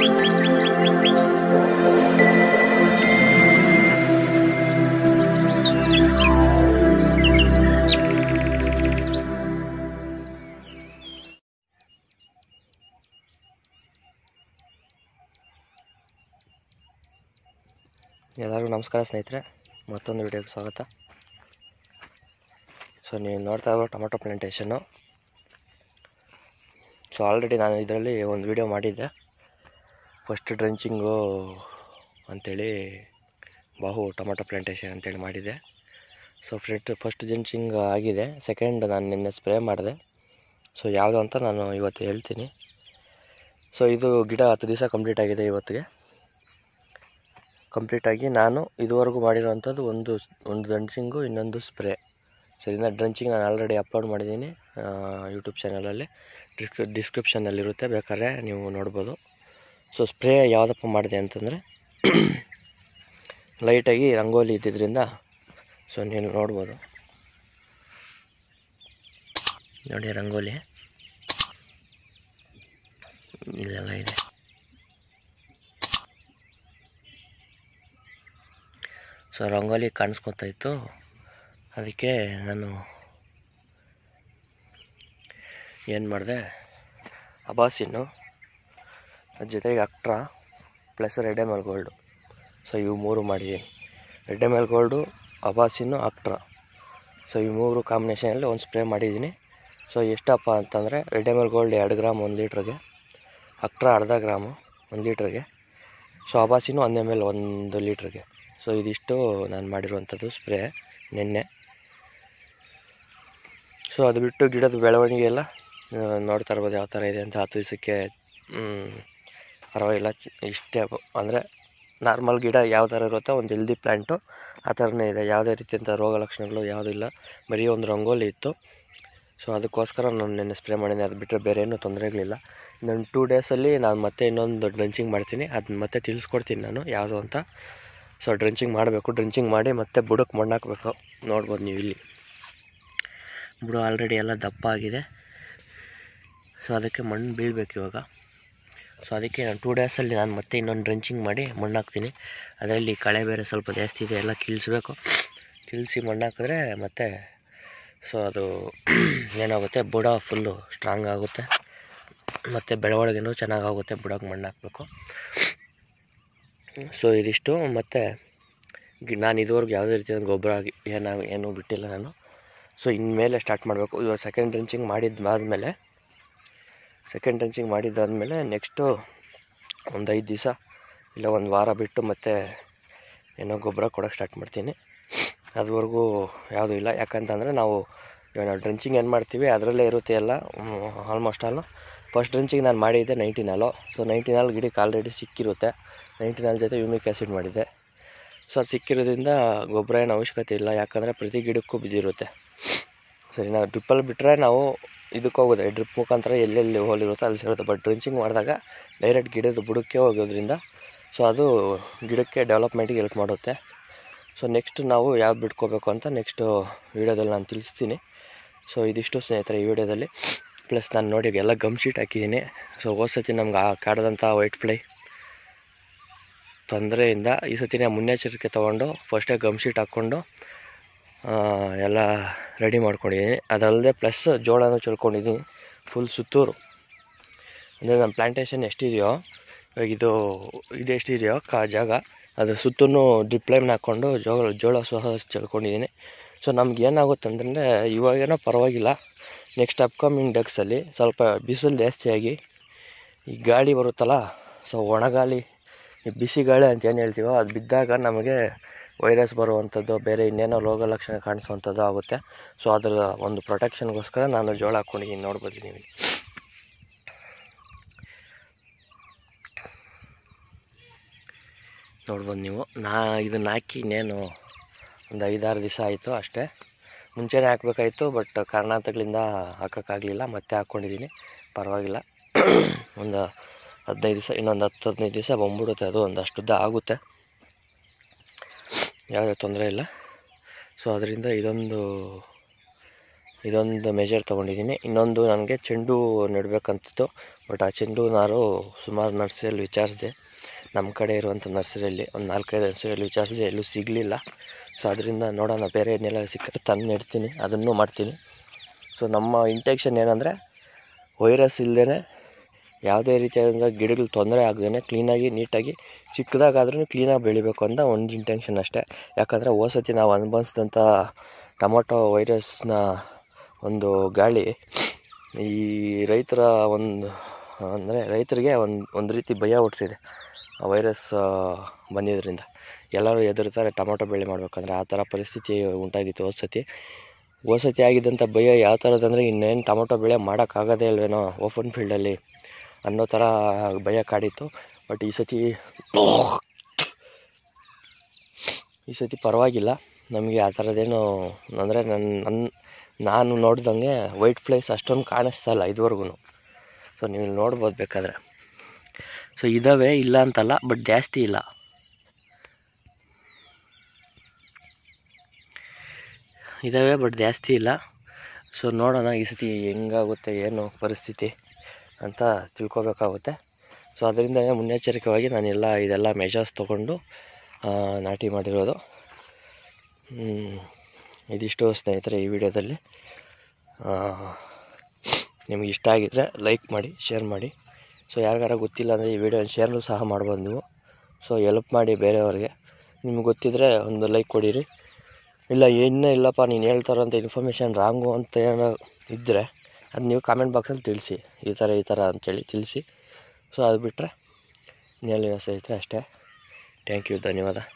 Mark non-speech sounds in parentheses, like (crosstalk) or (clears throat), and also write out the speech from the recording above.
ಎಲ್ಲರಿಗೂ ನಮಸ್ಕಾರ ಸ್ನೇಹಿತರೆ ಮತ್ತೊಂದು ವಿಡಿಯೋಗೆ ಸ್ವಾಗತ ಸೊ ನೀವು ನೋಡ್ತಾ ಇರೋ ಟೊಮೆಟೊ ಪ್ಲಾಂಟೇಷನ್ನು ಸೊ ಆಲ್ರೆಡಿ ನಾನು ಇದರಲ್ಲಿ ಒಂದು ವಿಡಿಯೋ ಮಾಡಿದ್ದೆ ಫಸ್ಟ್ ಡ್ರೆಂಚಿಂಗು ಅಂಥೇಳಿ ಬಾಹು ಟೊಮೊಟೊ ಪ್ಲಾಂಟೇಶನ್ ಅಂತೇಳಿ ಮಾಡಿದೆ ಸೊ ಫ್ರೆಟ್ ಫಸ್ಟ್ ಡ್ರೆಂಚಿಂಗ್ ಆಗಿದೆ ಸೆಕೆಂಡ್ ನಾನು ನಿನ್ನೆ ಸ್ಪ್ರೇ ಮಾಡಿದೆ ಸೊ ಯಾವುದು ಅಂತ ನಾನು ಇವತ್ತು ಹೇಳ್ತೀನಿ ಸೊ ಇದು ಗಿಡ ಹತ್ತು ದಿವಸ ಕಂಪ್ಲೀಟ್ ಆಗಿದೆ ಇವತ್ತಿಗೆ ಕಂಪ್ಲೀಟಾಗಿ ನಾನು ಇದುವರೆಗೂ ಮಾಡಿರೋವಂಥದ್ದು ಒಂದು ಒಂದು ಡ್ರೆಂಚಿಂಗು ಇನ್ನೊಂದು ಸ್ಪ್ರೇ ಸೊ ಇದನ್ನು ಡ್ರೆಂಚಿಂಗ್ ನಾನು ಆಲ್ರೆಡಿ ಅಪ್ಲೋಡ್ ಮಾಡಿದ್ದೀನಿ ಯೂಟ್ಯೂಬ್ ಚಾನಲಲ್ಲಿ ಡಿಸ್ಕ್ ಡಿಸ್ಕ್ರಿಪ್ಷನ್ನಲ್ಲಿರುತ್ತೆ ಬೇಕಾದ್ರೆ ನೀವು ನೋಡ್ಬೋದು ಸೊ ಸ್ಪ್ರೇ ಯಾವುದಪ್ಪ ಮಾಡಿದೆ ಅಂತಂದರೆ ಲೈಟಾಗಿ (clears throat) ರಂಗೋಲಿ ಇದ್ದಿದ್ದರಿಂದ ಸೊ ನೀನು ನೋಡ್ಬೋದು ನೋಡಿ ರಂಗೋಲಿ ಇಲ್ಲೆಲ್ಲ ಇದೆ ಸೊ ರಂಗೋಲಿ ಕಾಣಿಸ್ಕೊತಾಯಿತ್ತು ಅದಕ್ಕೆ ನಾನು ಏನು ಮಾಡಿದೆ ಅಬಾಸಿನ್ನು ಜೊತೆಗೆ Actara plus red M L gold so ಇವು ಮೂರು ಮಾಡಿದ್ದೀನಿ ರೆಡ್ ಎಮ್ ಎಲ್ ಗೋಲ್ಡು ಅಬಾಸಿನ್ನು ಅಕ್ಟ್ರಾ ಸೊ ಈ ಮೂರು ಕಾಂಬಿನೇಷನಲ್ಲಿ ಒಂದು ಸ್ಪ್ರೇ ಮಾಡಿದ್ದೀನಿ ಸೊ ಎಷ್ಟಪ್ಪ ಅಂತಂದರೆ ರೆಡ್ ಎಮ್ ಎಲ್ ಗೋಲ್ಡ್ ಎರಡು ಗ್ರಾಮ್ ಒಂದು ಲೀಟ್ರಿಗೆ ಅಕ್ಟ್ರಾ ಅರ್ಧ ಗ್ರಾಮು ಒಂದು ಲೀಟ್ರಿಗೆ ಸೊ ಅಬಾಸಿನೂ ಒಂದು ಎಮ್ ಎಲ್ ಒಂದು ಲೀಟ್ರಿಗೆ ಸೊ ಇದಿಷ್ಟು ನಾನು ಮಾಡಿರುವಂಥದ್ದು ಸ್ಪ್ರೇ ನಿನ್ನೆ ಸೊ ಅದು ಬಿಟ್ಟು ಗಿಡದ ಬೆಳವಣಿಗೆ ಎಲ್ಲ ನೋಡ್ತಾ ಇರ್ಬೋದು ಯಾವ ಥರ ಇದೆ ಅಂತ ಹತ್ತು ದಿವಸಕ್ಕೆ ಪರವಾಗಿಲ್ಲ ಇಷ್ಟೇ ಅಂದರೆ ನಾರ್ಮಲ್ ಗಿಡ ಯಾವ ಥರ ಇರುತ್ತೋ ಒಂದು ಹೆಲ್ದಿ ಪ್ಲ್ಯಾಂಟು ಆ ಥರನೇ ಇದೆ ಯಾವುದೇ ರೀತಿಯಂಥ ರೋಗ ಲಕ್ಷಣಗಳು ಯಾವುದೂ ಇಲ್ಲ ಬರೀ ಒಂದು ರಂಗೋಲಿ ಇತ್ತು ಸೊ ಅದಕ್ಕೋಸ್ಕರ ನಾನು ನೆನ್ನೆ ಸ್ಪ್ರೇ ಮಾಡಿದ್ದೀನಿ ಅದು ಬಿಟ್ಟರೆ ಬೇರೆ ಏನೂ ತೊಂದರೆಗಳಿಲ್ಲ ನನ್ನ ಟೂ ಡೇಸಲ್ಲಿ ನಾನು ಮತ್ತೆ ಇನ್ನೊಂದು ಡ್ರೆಂಚಿಂಗ್ ಮಾಡ್ತೀನಿ ಅದನ್ನ ಮತ್ತೆ ತಿಳಿಸ್ಕೊಡ್ತೀನಿ ನಾನು ಯಾವುದು ಅಂತ ಸೊ ಡ್ರೆಂಚಿಂಗ್ ಮಾಡಬೇಕು ಡ್ರೆಂಚಿಂಗ್ ಮಾಡಿ ಮತ್ತೆ ಬುಡಕ್ಕೆ ಮಣ್ಣು ಹಾಕಬೇಕು ನೋಡ್ಬೋದು ನೀವು ಇಲ್ಲಿ ಬುಡ ಆಲ್ರೆಡಿ ಎಲ್ಲ ದಪ್ಪ ಆಗಿದೆ ಸೊ ಅದಕ್ಕೆ ಮಣ್ಣು ಬೀಳಬೇಕು ಇವಾಗ ಸೊ ಅದಕ್ಕೆ ನಾನು ಟೂ ಡೇಸಲ್ಲಿ ನಾನು ಮತ್ತೆ ಇನ್ನೊಂದು ಡ್ರೆಂಚಿಂಗ್ ಮಾಡಿ ಮಣ್ಣಾಕ್ತೀನಿ ಅದರಲ್ಲಿ ಕಳೆ ಬೇರೆ ಸ್ವಲ್ಪ ಜಾಸ್ತಿ ಇದೆ ಎಲ್ಲ ಕೀಳಿಸ್ಬೇಕು ಮಣ್ಣು ಮಣ್ಣಾಕಿದ್ರೆ ಮತ್ತೆ ಸೊ ಅದು (clears throat) ಏನಾಗುತ್ತೆ ಬುಡ ಫುಲ್ಲು ಸ್ಟ್ರಾಂಗ್ ಆಗುತ್ತೆ ಮತ್ತು ಬೆಳವಣಿಗೆನೂ ಚೆನ್ನಾಗಾಗುತ್ತೆ ಬುಡಕ್ಕೆ ಮಣ್ಣು ಹಾಕಬೇಕು ಸೊ ಇದಿಷ್ಟು ಮತ್ತು ನಾನು ಇದುವರೆಗೂ ಯಾವುದೇ ರೀತಿಯ ಗೊಬ್ಬರ ಆಗಿ ಏನೂ ಏನೂ ಬಿಟ್ಟಿಲ್ಲ ನಾನು ಸೊ ಇನ್ಮೇಲೆ ಸ್ಟಾರ್ಟ್ ಮಾಡಬೇಕು ಇವಾಗ ಸೆಕೆಂಡ್ ಡ್ರಿಂಚಿಂಗ್ ಮಾಡಿದ್ದು ಆದಮೇಲೆ ಸೆಕೆಂಡ್ ಟಂಚಿಂಗ್ ಮಾಡಿದ್ದಾದಮೇಲೆ ನೆಕ್ಸ್ಟು ಒಂದು ಐದು ದಿವಸ ಇಲ್ಲ ಒಂದು ವಾರ ಬಿಟ್ಟು ಮತ್ತೆ ಏನೋ ಗೊಬ್ಬರ ಕೊಡೋಕ್ಕೆ ಸ್ಟಾರ್ಟ್ ಮಾಡ್ತೀನಿ ಅದುವರೆಗೂ ಯಾವುದೂ ಇಲ್ಲ ಯಾಕಂತಂದರೆ ನಾವು ಇವಾಗ ಡ್ರೆಂಚಿಂಗ್ ಏನು ಮಾಡ್ತೀವಿ ಅದರಲ್ಲೇ ಇರುತ್ತೆ ಎಲ್ಲ ಆಲ್ಮೋಸ್ಟ್ ಆಲ್ ಫಸ್ಟ್ ಡ್ರೆಂಚಿಂಗ್ ನಾನು ಮಾಡಿದ್ದೆ ನೈಂಟಿನಾಲು ಸೊ ನಾಲ್ ಗಿಡಕ್ಕೆ ಆಲ್ರೆಡಿ ಸಿಕ್ಕಿರುತ್ತೆ ನೈಂಟಿನಾಲ್ ಜೊತೆ ಯೂಮಿಕ್ ಆ್ಯಸಿಡ್ ಮಾಡಿದ್ದೆ ಸೊ ಅದು ಸಿಕ್ಕಿರೋದ್ರಿಂದ ಗೊಬ್ಬರ ಏನು ಅವಶ್ಯಕತೆ ಇಲ್ಲ ಯಾಕಂದರೆ ಪ್ರತಿ ಗಿಡಕ್ಕೂ ಬಿದ್ದಿರುತ್ತೆ ಸರಿ ನಾವು ಡ್ರಿಪ್ಪಲ್ಲಿ ಬಿಟ್ಟರೆ ನಾವು ಇದಕ್ಕೆ ಹೋಗೋದು ಡ್ರಿಪ್ ಮುಖಾಂತರ ಎಲ್ಲೆಲ್ಲಿ ಹೋಲಿರುತ್ತೋ ಅಲ್ಲಿ ಸೇರುತ್ತೆ ಬಟ್ ಡ್ರಿಂಚಿಂಗ್ ಮಾಡಿದಾಗ ಡೈರೆಕ್ಟ್ ಗಿಡದ ಬುಡಕ್ಕೆ ಹೋಗೋದ್ರಿಂದ ಸೊ ಅದು ಗಿಡಕ್ಕೆ ಡೆವಲಪ್ಮೆಂಟಿಗೆ ಹೆಲ್ಪ್ ಮಾಡುತ್ತೆ ಸೊ ನೆಕ್ಸ್ಟ್ ನಾವು ಯಾವ್ದು ಬಿಟ್ಕೋಬೇಕು ಅಂತ ನೆಕ್ಸ್ಟು ವೀಡಿಯೋದಲ್ಲಿ ನಾನು ತಿಳಿಸ್ತೀನಿ ಸೊ ಇದಿಷ್ಟು ಸ್ನೇಹಿತರೆ ಈ ವಿಡಿಯೋದಲ್ಲಿ ಪ್ಲಸ್ ನಾನು ನೋಡಿ ಎಲ್ಲ ಗಮ್ ಶೀಟ್ ಹಾಕಿದ್ದೀನಿ ಸೊ ಹೋದ ನಮ್ಗೆ ಆ ಕಾಡದಂಥ ವೈಟ್ ಫ್ಲೈ ತೊಂದರೆಯಿಂದ ಈ ಸತಿನೇ ಮುನ್ನೆಚ್ಚರಿಕೆ ತೊಗೊಂಡು ಫಸ್ಟೇ ಗಮ್ ಶೀಟ್ ಹಾಕ್ಕೊಂಡು ಎಲ್ಲ ರೆಡಿ ಮಾಡ್ಕೊಂಡಿದ್ದೀನಿ ಅದಲ್ಲದೆ ಪ್ಲಸ್ ಜೋಳನೂ ಚುರ್ಕೊಂಡಿದ್ದೀನಿ ಫುಲ್ ಸುತ್ತೂರು ಅಂದರೆ ನಮ್ಮ ಪ್ಲ್ಯಾಂಟೇಷನ್ ಎಷ್ಟಿದೆಯೋ ಇವಾಗ ಇದು ಇದು ಎಷ್ಟಿದೆಯೋ ಕಾ ಜಾಗ ಅದ್ರ ಸುತ್ತೂ ಲೈನ್ ಹಾಕ್ಕೊಂಡು ಜೋಳ ಜೋಳ ಸಹ ಚೆಲ್ಕೊಂಡಿದ್ದೀನಿ ಸೊ ನಮ್ಗೆ ಏನಾಗುತ್ತಂದ್ರೆ ಇವಾಗೇನೋ ಪರವಾಗಿಲ್ಲ ನೆಕ್ಸ್ಟ್ ಅಪ್ಕಮಿಂಗ್ ಡಕ್ಸಲ್ಲಿ ಸ್ವಲ್ಪ ಬಿಸಿಲು ಜಾಸ್ತಿಯಾಗಿ ಈ ಗಾಳಿ ಬರುತ್ತಲ್ಲ ಸೊ ಒಣಗಾಳಿ ಈ ಬಿಸಿ ಗಾಳಿ ಅಂತ ಏನು ಹೇಳ್ತೀವೋ ಅದು ಬಿದ್ದಾಗ ನಮಗೆ ವೈರಸ್ ಬರುವಂಥದ್ದು ಬೇರೆ ಇನ್ನೇನೋ ರೋಗ ಲಕ್ಷಣ ಕಾಣಿಸುವಂಥದ್ದು ಆಗುತ್ತೆ ಸೊ ಅದರ ಒಂದು ಪ್ರೊಟೆಕ್ಷನ್ಗೋಸ್ಕರ ನಾನು ಜೋಳ ಹಾಕ್ಕೊಂಡಿದ್ದೀನಿ ನೋಡ್ಬೋದು ನೀವು ನೋಡ್ಬೋದು ನೀವು ನಾ ಇದನ್ನು ಹಾಕಿ ಇನ್ನೇನು ಒಂದು ಐದಾರು ದಿವಸ ಆಯಿತು ಅಷ್ಟೇ ಮುಂಚೆನೇ ಹಾಕ್ಬೇಕಾಯ್ತು ಬಟ್ ಕಾರಣಾಂತಗಳಿಂದ ಹಾಕೋಕ್ಕಾಗಲಿಲ್ಲ ಮತ್ತೆ ಹಾಕ್ಕೊಂಡಿದ್ದೀನಿ ಪರವಾಗಿಲ್ಲ ಒಂದು ಹದಿನೈದು ದಿವಸ ಇನ್ನೊಂದು ಹತ್ತು ಹದಿನೈದು ದಿವಸ ಬಂದ್ಬಿಡುತ್ತೆ ಅದು ಒಂದಷ್ಟುದ್ದ ಆಗುತ್ತೆ ಯಾವುದೇ ತೊಂದರೆ ಇಲ್ಲ ಸೊ ಅದರಿಂದ ಇದೊಂದು ಇದೊಂದು ಮೆಜರ್ ತೊಗೊಂಡಿದ್ದೀನಿ ಇನ್ನೊಂದು ನನಗೆ ಚೆಂಡು ನೆಡಬೇಕಂತಿತ್ತು ಬಟ್ ಆ ಚೆಂಡು ನಾರು ಸುಮಾರು ನರ್ಸರಿಯಲ್ಲಿ ವಿಚಾರಿಸಿದೆ ನಮ್ಮ ಕಡೆ ಇರುವಂಥ ನರ್ಸರಿಯಲ್ಲಿ ಒಂದು ನಾಲ್ಕೈದು ನರ್ಸರಿಯಲ್ಲಿ ವಿಚಾರಿಸಿದೆ ಎಲ್ಲೂ ಸಿಗಲಿಲ್ಲ ಸೊ ಅದರಿಂದ ನೋಡೋಣ ಬೇರೆ ಏನೆಲ್ಲ ಸಿಕ್ಕರೆ ತಂದು ನೆಡ್ತೀನಿ ಅದನ್ನು ಮಾಡ್ತೀನಿ ಸೊ ನಮ್ಮ ಇಂಟೆಕ್ಷನ್ ಏನಂದರೆ ವೈರಸ್ ಇಲ್ಲದೇ ಯಾವುದೇ ರೀತಿಯಾದಂಥ ಗಿಡಗಳು ತೊಂದರೆ ಆಗದೇ ಕ್ಲೀನಾಗಿ ನೀಟಾಗಿ ಚಿಕ್ಕದಾಗಾದ್ರೂ ಕ್ಲೀನಾಗಿ ಬೆಳಿಬೇಕು ಅಂತ ಒಂದು ಇಂಟೆನ್ಷನ್ ಅಷ್ಟೇ ಯಾಕಂದರೆ ಹೋದ ನಾವು ಅನುಭವಿಸಿದಂಥ ಟೊಮೊಟೊ ವೈರಸ್ನ ಒಂದು ಗಾಳಿ ಈ ರೈತರ ಒಂದು ಅಂದರೆ ರೈತರಿಗೆ ಒಂದು ಒಂದು ರೀತಿ ಭಯ ಹುಟ್ಟಿಸಿದೆ ಆ ವೈರಸ್ ಬಂದಿದ್ದರಿಂದ ಎಲ್ಲರೂ ಹೆದರ್ತಾರೆ ಟೊಮೊಟೊ ಬೆಳೆ ಮಾಡಬೇಕಂದ್ರೆ ಆ ಥರ ಪರಿಸ್ಥಿತಿ ಉಂಟಾಗಿತ್ತು ಹೋದ ಸತಿ ಆಗಿದ್ದಂಥ ಭಯ ಯಾವ ಥರದಂದರೆ ಇನ್ನೇನು ಟೊಮೊಟೊ ಬೆಳೆ ಮಾಡೋಕ್ಕಾಗೋದೇ ಇಲ್ವೇನೋ ಓಪನ್ ಫೀಲ್ಡಲ್ಲಿ ಅನ್ನೋ ಥರ ಭಯ ಕಾಡಿತ್ತು ಬಟ್ ಈ ಸತಿ ಈ ಸತಿ ಪರವಾಗಿಲ್ಲ ನಮಗೆ ಆ ಥರದ್ದೇನು ಅಂದರೆ ನನ್ನ ನನ್ನ ನಾನು ನೋಡ್ದಂಗೆ ವೈಟ್ ಫ್ಲೈಸ್ ಅಷ್ಟೊಂದು ಕಾಣಿಸ್ತಲ್ಲ ಇದುವರೆಗೂ ಸೊ ನೀವು ನೋಡ್ಬೋದು ಬೇಕಾದರೆ ಸೊ ಇದ್ದಾವೆ ಇಲ್ಲ ಅಂತಲ್ಲ ಬಟ್ ಜಾಸ್ತಿ ಇಲ್ಲ ಇದಾವೆ ಬಟ್ ಜಾಸ್ತಿ ಇಲ್ಲ ಸೊ ನೋಡೋಣ ಈ ಸತಿ ಹೆಂಗಾಗುತ್ತೆ ಏನು ಪರಿಸ್ಥಿತಿ ಅಂತ ತಿಳ್ಕೊಬೇಕಾಗುತ್ತೆ ಸೊ ಅದರಿಂದ ಮುನ್ನೆಚ್ಚರಿಕೆಯಾಗಿ ನಾನೆಲ್ಲ ಇದೆಲ್ಲ ಮೆಷರ್ಸ್ ತೊಗೊಂಡು ನಾಟಿ ಮಾಡಿರೋದು ಇದಿಷ್ಟು ಸ್ನೇಹಿತರೆ ಈ ವಿಡಿಯೋದಲ್ಲಿ ನಿಮಗೆ ಇಷ್ಟ ಆಗಿದ್ದರೆ ಲೈಕ್ ಮಾಡಿ ಶೇರ್ ಮಾಡಿ ಸೊ ಯಾರಿಗಾರ ಗೊತ್ತಿಲ್ಲ ಅಂದರೆ ಈ ವಿಡಿಯೋ ಶೇರ್ನೂ ಸಹ ಮಾಡ್ಬೋದು ನೀವು ಸೊ ಎಲ್ಪ್ ಮಾಡಿ ಬೇರೆಯವ್ರಿಗೆ ನಿಮ್ಗೆ ಗೊತ್ತಿದ್ದರೆ ಒಂದು ಲೈಕ್ ಕೊಡಿರಿ ಇಲ್ಲ ಏನೇ ಇಲ್ಲಪ್ಪ ನೀನು ಹೇಳ್ತಾರಂತ ಇನ್ಫಾರ್ಮೇಷನ್ ರಾಂಗು ಅಂತ ಏನೋ ಇದ್ದರೆ ಅದು ನೀವು ಕಾಮೆಂಟ್ ಬಾಕ್ಸಲ್ಲಿ ತಿಳಿಸಿ ಈ ಥರ ಈ ಥರ ಅಂಥೇಳಿ ತಿಳಿಸಿ ಸೊ ಅದು ಬಿಟ್ಟರೆ ಇನ್ನೆಲ್ಲ ಸ್ನೇಹಿತರೆ ಅಷ್ಟೇ ಥ್ಯಾಂಕ್ ಯು ಧನ್ಯವಾದ